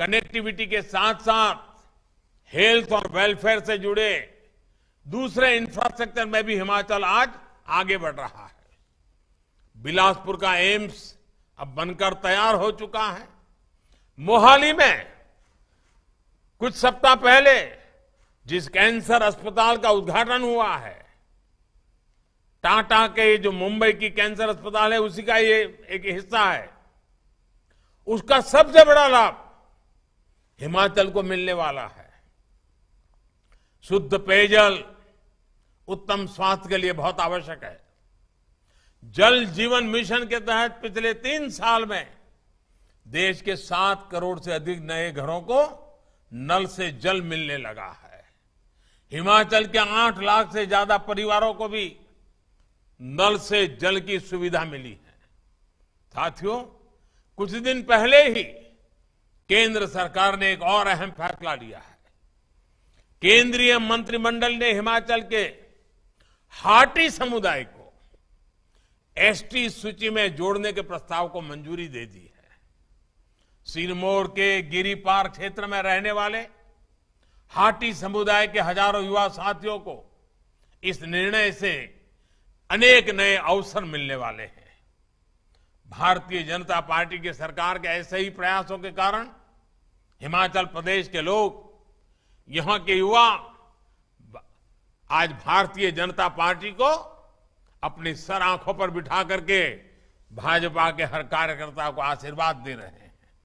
connectivity के साथ साथ हेल्थ और वेलफेयर से जुड़े दूसरे इंफ्रास्ट्रक्चर में भी हिमाचल आज आगे बढ़ रहा है बिलासपुर का एम्स अब बनकर तैयार हो चुका है मोहाली में कुछ सप्ताह पहले जिस कैंसर अस्पताल का उद्घाटन हुआ है टाटा के जो मुंबई की कैंसर अस्पताल है उसी का ये एक हिस्सा है उसका सबसे बड़ा लाभ हिमाचल को मिलने वाला है शुद्ध पेयजल उत्तम स्वास्थ्य के लिए बहुत आवश्यक है जल जीवन मिशन के तहत पिछले तीन साल में देश के सात करोड़ से अधिक नए घरों को नल से जल मिलने लगा है हिमाचल के आठ लाख से ज्यादा परिवारों को भी नल से जल की सुविधा मिली है साथियों कुछ दिन पहले ही केंद्र सरकार ने एक और अहम फैसला लिया है केंद्रीय मंत्रिमंडल ने हिमाचल के हाटी समुदाय को एसटी सूची में जोड़ने के प्रस्ताव को मंजूरी दे दी है सिरमौर के गिरीपार क्षेत्र में रहने वाले हाटी समुदाय के हजारों युवा साथियों को इस निर्णय से अनेक नए अवसर मिलने वाले हैं भारतीय जनता पार्टी की सरकार के ऐसे ही प्रयासों के कारण हिमाचल प्रदेश के लोग यहां के युवा आज भारतीय जनता पार्टी को अपनी सर आंखों पर बिठा करके भाजपा के हर कार्यकर्ता को आशीर्वाद दे रहे हैं